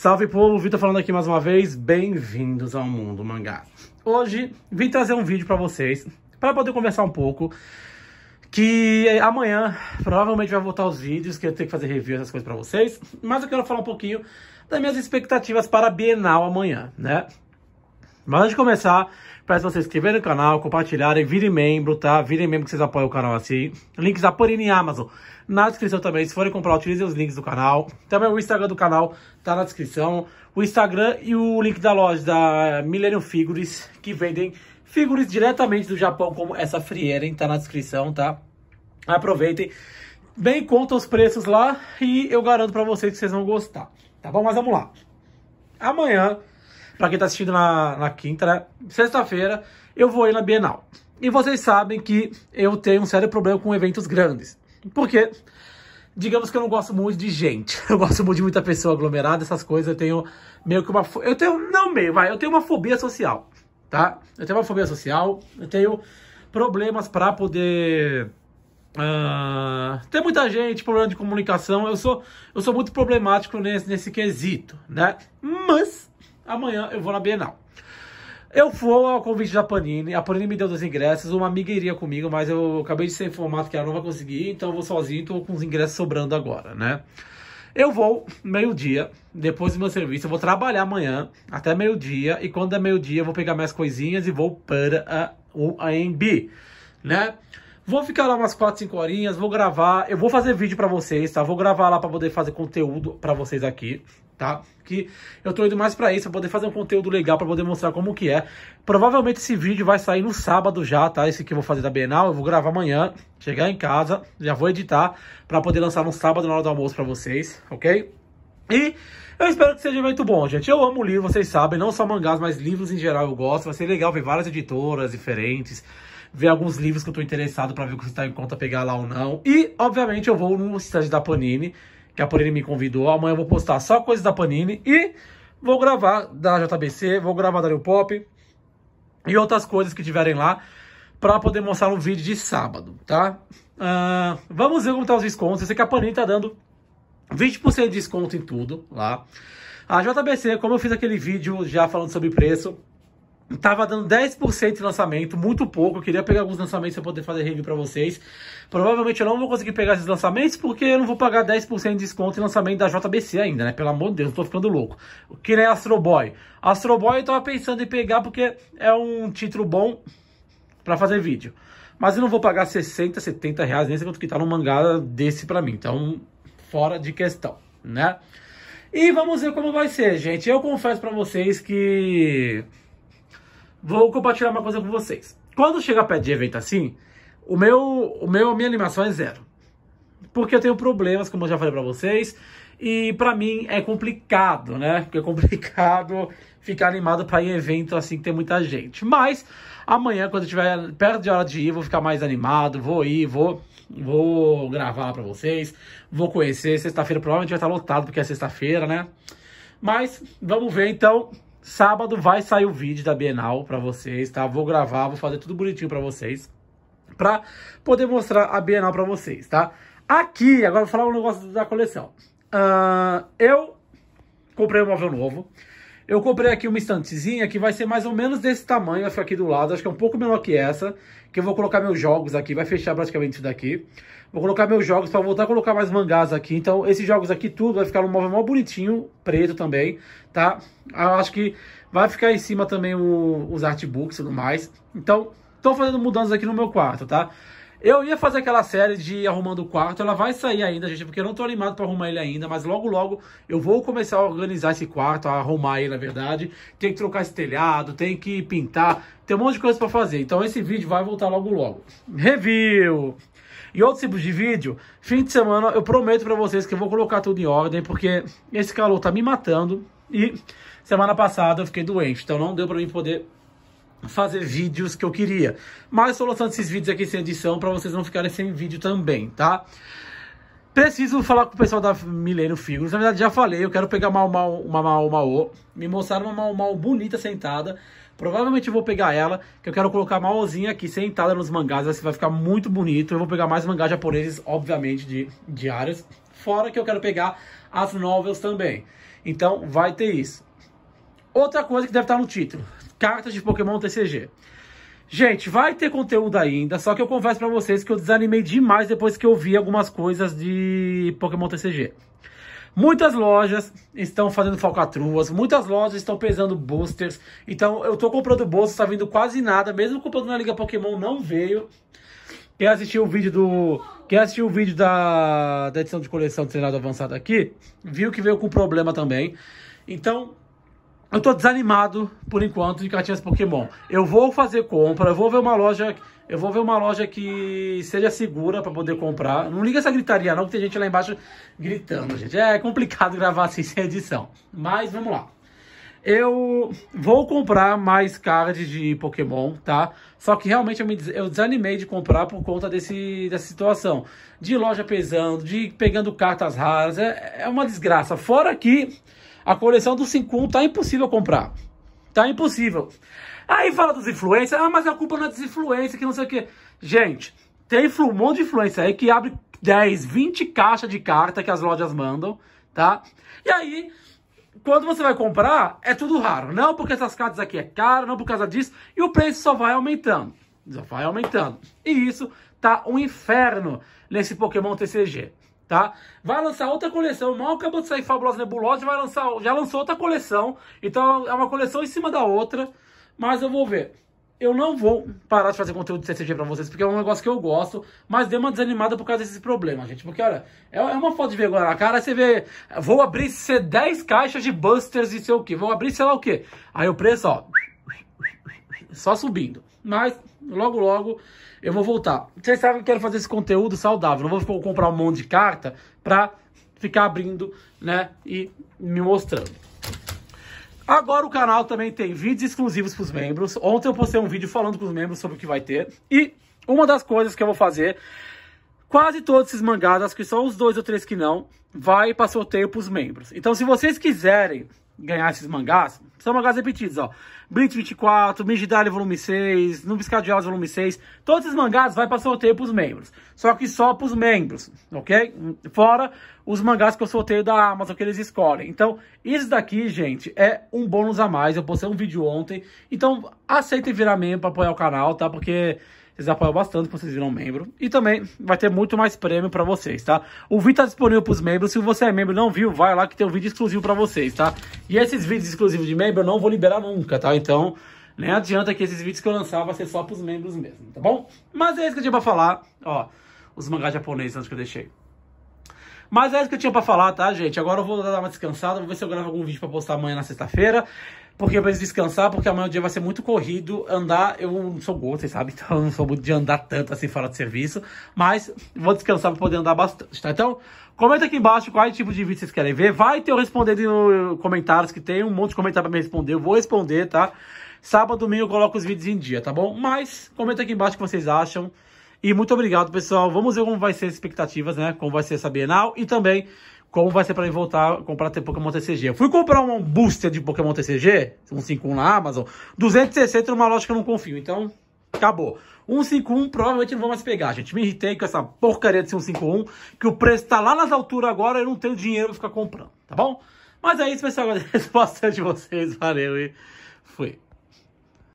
Salve povo, Vitor falando aqui mais uma vez, bem-vindos ao Mundo Mangá. Hoje vim trazer um vídeo para vocês, para poder conversar um pouco, que amanhã provavelmente vai voltar os vídeos, que eu tenho que fazer review essas coisas para vocês, mas eu quero falar um pouquinho das minhas expectativas para a Bienal amanhã, né? Mas antes de começar, Peço vocês se inscreverem no canal, compartilharem, virem membro, tá? Virem membro que vocês apoiam o canal assim. Links da Panini e Amazon na descrição também. Se forem comprar, utilizem os links do canal. Também o Instagram do canal tá na descrição. O Instagram e o link da loja da Millennium Figures, que vendem figuras diretamente do Japão, como essa Frieren, tá na descrição, tá? Aproveitem. Bem, conta os preços lá e eu garanto pra vocês que vocês vão gostar. Tá bom? Mas vamos lá. Amanhã para quem tá assistindo na, na quinta, né? Sexta-feira eu vou ir na Bienal. E vocês sabem que eu tenho um sério problema com eventos grandes. Porque, digamos que eu não gosto muito de gente. Eu gosto muito de muita pessoa aglomerada, essas coisas. Eu tenho meio que uma. Eu tenho. Não meio, vai. Eu tenho uma fobia social, tá? Eu tenho uma fobia social. Eu tenho problemas para poder. Uh, ah, tem muita gente, problema de comunicação. Eu sou, eu sou muito problemático nesse, nesse quesito, né? Mas amanhã eu vou na Bienal. Eu fui ao convite da Panini, a Panini me deu dois ingressos, uma amiga iria comigo, mas eu acabei de ser informado que ela não vai conseguir, então eu vou sozinho, tô com os ingressos sobrando agora, né? Eu vou meio-dia, depois do meu serviço, eu vou trabalhar amanhã até meio-dia, e quando é meio-dia eu vou pegar minhas coisinhas e vou para o AMB, né? Vou ficar lá umas 4, 5 horinhas, vou gravar, eu vou fazer vídeo para vocês, tá? Vou gravar lá para poder fazer conteúdo para vocês aqui, tá? Que eu tô indo mais para isso, pra poder fazer um conteúdo legal, para poder mostrar como que é. Provavelmente esse vídeo vai sair no sábado já, tá? Esse que eu vou fazer da Bienal, eu vou gravar amanhã, chegar em casa, já vou editar, para poder lançar no sábado na hora do almoço para vocês, ok? E eu espero que seja muito evento bom, gente. Eu amo livro, vocês sabem, não só mangás, mas livros em geral eu gosto. Vai ser legal ver várias editoras diferentes, ver alguns livros que eu tô interessado para ver se tá em conta pegar lá ou não. E, obviamente, eu vou no site da Panini, que a Panini me convidou. Amanhã eu vou postar só coisas da Panini e vou gravar da JBC, vou gravar da Rio Pop e outras coisas que tiverem lá para poder mostrar um vídeo de sábado, tá? Uh, vamos ver como tá os descontos. Eu sei que a Panini tá dando 20% de desconto em tudo lá. A JBC, como eu fiz aquele vídeo já falando sobre preço, Tava dando 10% de lançamento, muito pouco. Eu queria pegar alguns lançamentos para poder fazer review para vocês. Provavelmente eu não vou conseguir pegar esses lançamentos porque eu não vou pagar 10% de desconto em lançamento da JBC ainda, né? Pelo amor de Deus, eu tô ficando louco. Que nem Astro Boy. Astro Boy eu tava pensando em pegar porque é um título bom para fazer vídeo. Mas eu não vou pagar 60, 70 reais, nem sei quanto que tá num mangá desse para mim. Então, fora de questão, né? E vamos ver como vai ser, gente. Eu confesso para vocês que vou compartilhar uma coisa com vocês. Quando chega perto de evento assim, o meu, o meu, a minha animação é zero. Porque eu tenho problemas, como eu já falei para vocês, e para mim é complicado, né? Porque é complicado ficar animado para ir em evento assim que tem muita gente. Mas amanhã, quando eu tiver perto de hora de ir, vou ficar mais animado, vou ir, vou, vou gravar para vocês, vou conhecer. Sexta-feira provavelmente vai estar lotado, porque é sexta-feira, né? Mas vamos ver então Sábado vai sair o vídeo da Bienal para vocês, tá? Vou gravar, vou fazer tudo bonitinho para vocês. para poder mostrar a Bienal para vocês, tá? Aqui, agora vou falar um negócio da coleção. Uh, eu comprei um móvel novo. Eu comprei aqui uma estantezinha que vai ser mais ou menos desse tamanho, vai ficar aqui do lado, acho que é um pouco menor que essa, que eu vou colocar meus jogos aqui, vai fechar praticamente isso daqui. Vou colocar meus jogos para voltar a colocar mais mangás aqui, então esses jogos aqui tudo vai ficar um móvel mó bonitinho, preto também, tá? Ah, eu acho que vai ficar em cima também o, os artbooks e tudo mais. Então, estou fazendo mudanças aqui no meu quarto, tá? Eu ia fazer aquela série de arrumando o quarto, ela vai sair ainda, gente, porque eu não tô animado para arrumar ele ainda, mas logo logo eu vou começar a organizar esse quarto, a arrumar ele, na verdade. Tem que trocar esse telhado, tem que pintar, tem um monte de coisa para fazer. Então esse vídeo vai voltar logo logo. Review. E outros tipos de vídeo, fim de semana, eu prometo para vocês que eu vou colocar tudo em ordem, porque esse calor tá me matando e semana passada eu fiquei doente, então não deu para mim poder fazer vídeos que eu queria. Mas estou lançando esses vídeos aqui sem edição para vocês não ficarem sem vídeo também, tá? Preciso falar com o pessoal da Milênio Figuros. Na verdade, já falei, eu quero pegar uma Mau uma, uma, uma, o, Me mostraram uma Mau Mau bonita sentada. Provavelmente eu vou pegar ela, que eu quero colocar uma Ozinha aqui sentada nos mangás. Assim, vai ficar muito bonito. Eu vou pegar mais mangás japoneses, obviamente, de diários. Fora que eu quero pegar as novels também. Então, vai ter isso. Outra coisa que deve estar no título: Cartas de Pokémon TCG. Gente, vai ter conteúdo ainda, só que eu confesso para vocês que eu desanimei demais depois que eu vi algumas coisas de Pokémon TCG. Muitas lojas estão fazendo falcatruas, muitas lojas estão pesando boosters. Então eu tô comprando bolsa, tá vindo quase nada, mesmo comprando na Liga Pokémon não veio. Quem assistiu o vídeo do. Quem assistiu o vídeo da, da edição de coleção do treinado avançado aqui, viu que veio com problema também. Então, eu tô desanimado por enquanto de cartinhas Pokémon. Eu vou fazer compra, eu vou ver uma loja, eu vou ver uma loja que seja segura para poder comprar. Não liga essa gritaria não, que tem gente lá embaixo gritando, gente. É complicado gravar assim sem edição. Mas vamos lá. Eu vou comprar mais cards de Pokémon, tá? Só que realmente eu, me, eu desanimei de comprar por conta desse, dessa situação. De loja pesando, de pegando cartas raras. É, é uma desgraça. Fora que a coleção do 51 tá impossível comprar. Tá impossível. Aí fala dos influencers, ah, mas a culpa não é dos influencers, que não sei o quê. Gente, tem um monte de influencer aí que abre 10, 20 caixas de carta que as lojas mandam, tá? E aí, quando você vai comprar, é tudo raro. Não porque essas cartas aqui é caro, não por causa disso, e o preço só vai aumentando. Só vai aumentando. E isso tá um inferno nesse Pokémon TCG tá? Vai lançar outra coleção, mal acabou de sair Fabulosa Nebulosa, vai lançar, já lançou outra coleção. Então é uma coleção em cima da outra, mas eu vou ver. Eu não vou parar de fazer conteúdo de CCG pra vocês, porque é um negócio que eu gosto, mas deu uma desanimada por causa desses problemas, gente. Porque, olha, é, é uma foto de vergonha na cara, você vê, vou abrir C 10 é caixas de busters e sei o que, vou abrir sei lá o que. Aí o preço, ó, só subindo. Mas logo, logo eu vou voltar. Vocês sabem que eu quero fazer esse conteúdo saudável. Não vou comprar um monte de carta pra ficar abrindo, né? E me mostrando. Agora o canal também tem vídeos exclusivos para os membros. Ontem eu postei um vídeo falando com os membros sobre o que vai ter. E uma das coisas que eu vou fazer, quase todos esses mangás, acho que só os dois ou três que não, vai para sorteio para os membros. Então se vocês quiserem ganhar esses mangás, são mangás repetidos, ó. Blitz 24, Mijidale volume 6, Nubiscado de volume 6. Todos esses mangás vai para sorteio pros membros. Só que só pros membros, ok? Fora os mangás que eu sorteio da Amazon que eles escolhem. Então, isso daqui, gente, é um bônus a mais. Eu postei um vídeo ontem. Então, aceitem virar membro para apoiar o canal, tá? Porque vocês apoiam bastante quando vocês viram membro. E também vai ter muito mais prêmio para vocês, tá? O vídeo tá disponível pros membros. Se você é membro e não viu, vai lá que tem um vídeo exclusivo para vocês, tá? E esses vídeos exclusivos de membro eu não vou liberar nunca, tá? Então, nem adianta que esses vídeos que eu lançar vai ser só pros membros mesmo, tá bom? Mas é isso que eu tinha pra falar, ó. Os mangás japoneses antes que eu deixei. Mas é isso que eu tinha pra falar, tá, gente? Agora eu vou dar uma descansada, vou ver se eu gravo algum vídeo pra postar amanhã na sexta-feira. Porque eu preciso descansar, porque amanhã o dia vai ser muito corrido. Andar, eu não sou gordo, vocês sabem, então eu não sou muito de andar tanto assim fora de serviço. Mas vou descansar pra poder andar bastante, tá? Então, comenta aqui embaixo qual é tipo de vídeo vocês querem ver. Vai ter eu respondendo nos comentários, que tem um monte de comentário pra me responder. Eu vou responder, tá? Sábado, domingo eu coloco os vídeos em dia, tá bom? Mas, comenta aqui embaixo o que vocês acham. E muito obrigado, pessoal. Vamos ver como vai ser as expectativas, né? Como vai ser essa Bienal e também como vai ser para mim voltar a comprar ter Pokémon TCG. Eu fui comprar um booster de Pokémon TCG, 151 na Amazon, 260 numa loja que eu não confio, então acabou. 151 provavelmente não vou mais pegar, gente. Me irritei com essa porcaria de 151, que o preço tá lá nas alturas agora, eu não tenho dinheiro pra ficar comprando, tá bom? Mas é isso, pessoal. Agradeço bastante vocês, valeu e fui.